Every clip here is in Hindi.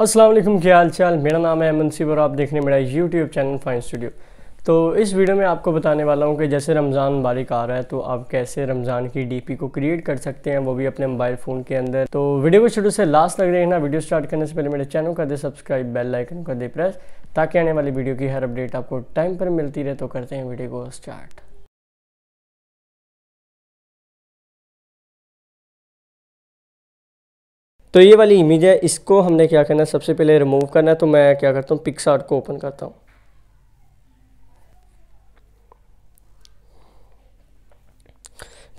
असलम क्या हाल चाल मेरा नाम है अमन सिब और आप देख रहे हैं मेरा यूट्यूब चैनल फाइन स्टूडियो तो इस वीडियो में आपको बताने वाला हूँ कि जैसे रमज़ान बारिक आ रहा है तो आप कैसे रमज़ान की डीपी को क्रिएट कर सकते हैं वो भी अपने मोबाइल फ़ोन के अंदर तो वीडियो को शुरू से लास्ट लग रही है ना वीडियो स्टार्ट करने से पहले मेरे चैनल कर दे सब्सक्राइब बेल लाइकन कर दे प्रेस ताकि आने वाली वीडियो की हर अपडेट आपको टाइम पर मिलती रहे तो करते हैं वीडियो को स्टार्ट तो ये वाली इमेज है इसको हमने क्या करना है सबसे पहले रिमूव करना है तो मैं क्या करता हूँ पिक्स को ओपन करता हूँ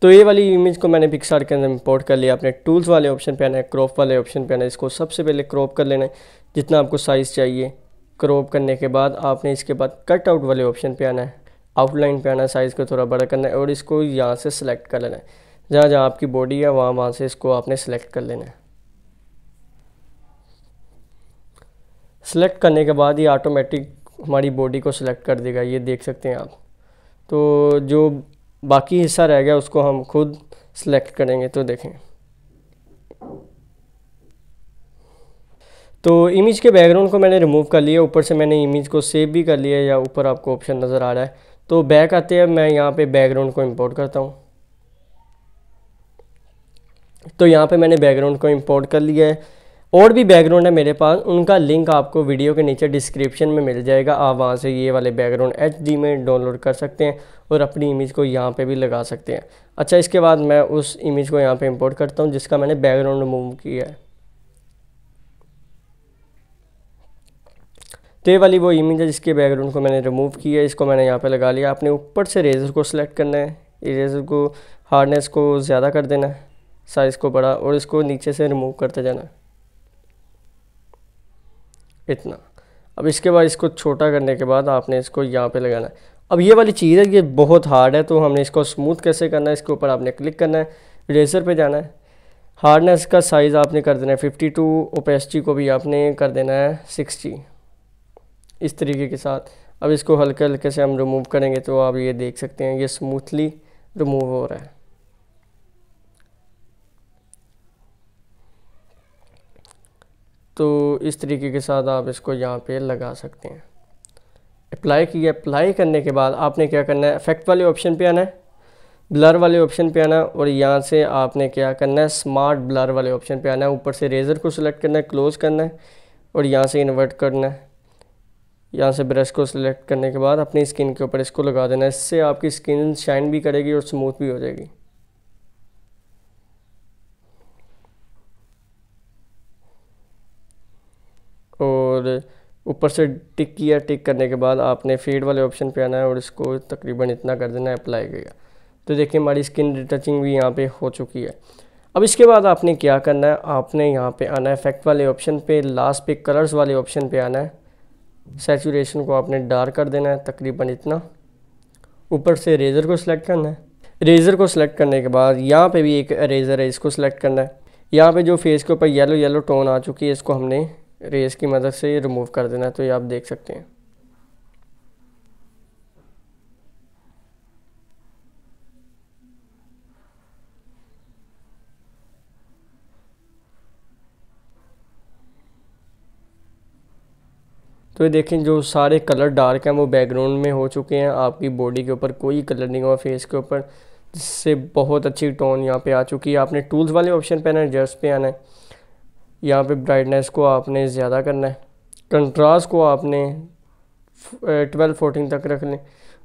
तो ये वाली इमेज को मैंने पिक्सार के अंदर इंपोर्ट कर लिया आपने टूल्स वाले ऑप्शन पे आना है क्रॉप वाले ऑप्शन पे आना है इसको सबसे पहले क्रॉप कर लेना है जितना आपको साइज़ चाहिए क्रॉप करने के बाद आपने इसके बाद कट आउट वाले ऑप्शन पे आना है आउटलाइन पे आना है साइज़ को थोड़ा बड़ा करना है और इसको यहाँ से सिलेक्ट कर लेना है जहाँ जहाँ आपकी बॉडी है वहाँ वहाँ से इसको आपने सेलेक्ट कर लेना है सेलेक्ट करने के बाद ये ऑटोमेटिक हमारी बॉडी को सिलेक्ट कर देगा ये देख सकते हैं आप तो जो बाकी हिस्सा रह गया उसको हम खुद सेलेक्ट करेंगे तो देखें तो इमेज के बैकग्राउंड को मैंने रिमूव कर लिया ऊपर से मैंने इमेज को सेव भी कर लिया या ऊपर आपको ऑप्शन नज़र आ रहा है तो बैक आते हैं मैं यहाँ पे बैकग्राउंड को इंपोर्ट करता हूँ तो यहाँ पे मैंने बैकग्राउंड को इंपोर्ट कर लिया है और भी बैकग्राउंड है मेरे पास उनका लिंक आपको वीडियो के नीचे डिस्क्रिप्शन में मिल जाएगा आप वहाँ से ये वाले बैकग्राउंड एच में डाउनलोड कर सकते हैं और अपनी इमेज को यहाँ पे भी लगा सकते हैं अच्छा इसके बाद मैं उस इमेज को यहाँ पे इंपोर्ट करता हूँ जिसका मैंने बैकग्राउंड रिमूव किया है तो ये वाली वो इमेज है जिसके बैकग्राउंड को मैंने रिमूव किया है इसको मैंने यहाँ पर लगा लिया आपने ऊपर से रेजर को सिलेक्ट करना है रेजर को हार्डनेस को ज़्यादा कर देना है साइज़ को बड़ा और इसको नीचे से रिमूव करते जाना है इतना अब इसके बाद इसको छोटा करने के बाद आपने इसको यहाँ पे लगाना है अब ये वाली चीज़ है ये बहुत हार्ड है तो हमने इसको स्मूथ कैसे करना है इसके ऊपर आपने क्लिक करना है रेजर पे जाना है हार्डनेस का साइज़ आपने कर देना है फिफ्टी टू ओपेसिटी को भी आपने कर देना है सिक्सटी इस तरीके के साथ अब इसको हल्के हल्के से हम रिमूव करेंगे तो आप ये देख सकते हैं ये स्मूथली रिमूव हो रहा है तो इस तरीके के साथ आप इसको यहाँ पे लगा सकते हैं अप्लाई किया अप्लाई करने के बाद आपने क्या करना है इफेक्ट वाले ऑप्शन पे आना है ब्लर वाले ऑप्शन पे आना है और यहाँ से आपने क्या करना है स्मार्ट ब्लर वाले ऑप्शन पे आना है ऊपर से रेज़र को सिलेक्ट करना है क्लोज़ करना है और यहाँ से इन्वर्ट करना है यहाँ से ब्रश को सिलेक्ट करने के बाद अपनी स्किन के ऊपर इसको लगा देना है इससे आपकी स्किन शाइन भी करेगी और स्मूथ भी हो जाएगी और ऊपर से टिक किया टिक करने के बाद आपने फेड वाले ऑप्शन पे आना है और इसको तकरीबन इतना कर देना है अप्लाई किया तो देखिए हमारी स्किन रिटचिंग भी यहाँ पे हो चुकी है अब इसके बाद आपने क्या करना है आपने यहाँ पे आना है इफेक्ट वाले ऑप्शन पे लास्ट पे कलर्स वाले ऑप्शन पे आना है सेचुरेशन को आपने डार्क कर देना है तकरीबन इतना ऊपर से रेज़र को सिलेक्ट करना है रेज़र को सिलेक्ट करने के बाद यहाँ पर भी एक रेज़र है इसको सिलेक्ट करना है यहाँ पर जो फेस के ऊपर येलो येलो टोन आ चुकी है इसको हमने रेस की मदद से रिमूव कर देना है तो ये आप देख सकते हैं तो ये देखें जो सारे कलर डार्क हैं वो बैकग्राउंड में हो चुके हैं आपकी बॉडी के ऊपर कोई कलर नहीं हुआ फेस के ऊपर जिससे बहुत अच्छी टोन यहाँ पे आ चुकी है आपने टूल्स वाले ऑप्शन पे आना है जर्स पे आना है यहाँ पे ब्राइटनेस को आपने ज़्यादा करना है कंट्रास्ट को आपने ट्वेल्व फोर्टीन तक रख लें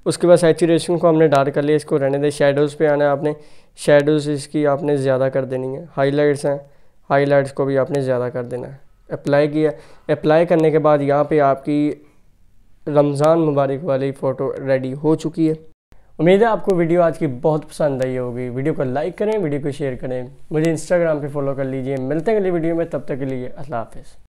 उसके बाद सैचुरेशन को हमने डार्क कर लिया इसको रहने दें शेडोज़ पे आना है आपने शेडोज़ इसकी आपने ज़्यादा कर देनी है हाइलाइट्स हैं हाइलाइट्स को भी आपने ज़्यादा कर देना है अप्लाई किया अप्लाई करने के बाद यहाँ पे आपकी रमज़ान मुबारक वाली फ़ोटो रेडी हो चुकी है उम्मीद है आपको वीडियो आज की बहुत पसंद आई होगी वीडियो को लाइक करें वीडियो को शेयर करें मुझे इंस्टाग्राम पे फॉलो कर लीजिए मिलते हैं अगली वीडियो में तब तक के लिए अल्लाह हाफिज़